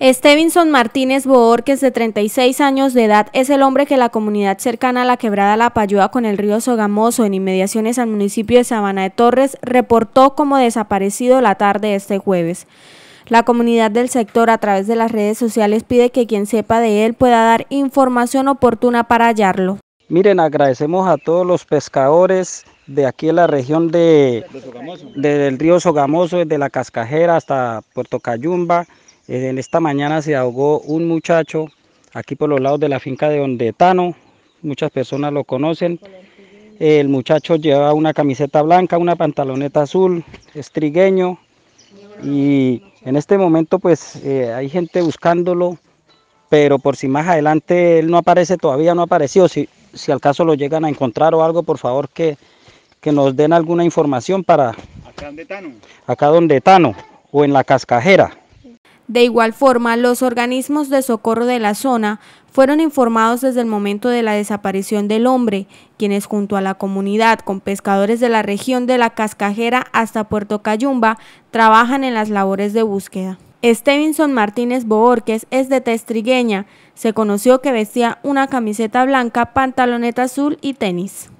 Stevenson Martínez Boorques, de 36 años de edad, es el hombre que la comunidad cercana a la quebrada La Payúa con el río Sogamoso, en inmediaciones al municipio de Sabana de Torres, reportó como desaparecido la tarde de este jueves. La comunidad del sector a través de las redes sociales pide que quien sepa de él pueda dar información oportuna para hallarlo. Miren, agradecemos a todos los pescadores de aquí en la región del río Sogamoso, desde la Cascajera hasta Puerto Cayumba, eh, en esta mañana se ahogó un muchacho aquí por los lados de la finca de Ondetano, muchas personas lo conocen. El muchacho lleva una camiseta blanca, una pantaloneta azul, estrigueño y en este momento pues eh, hay gente buscándolo, pero por si más adelante él no aparece todavía, no apareció. Si, si al caso lo llegan a encontrar o algo, por favor que, que nos den alguna información para... Acá donde Tano. Acá donde Tano o en la cascajera. De igual forma, los organismos de socorro de la zona fueron informados desde el momento de la desaparición del hombre, quienes junto a la comunidad con pescadores de la región de la Cascajera hasta Puerto Cayumba trabajan en las labores de búsqueda. Stevenson Martínez Boorques es de Testrigueña. Se conoció que vestía una camiseta blanca, pantaloneta azul y tenis.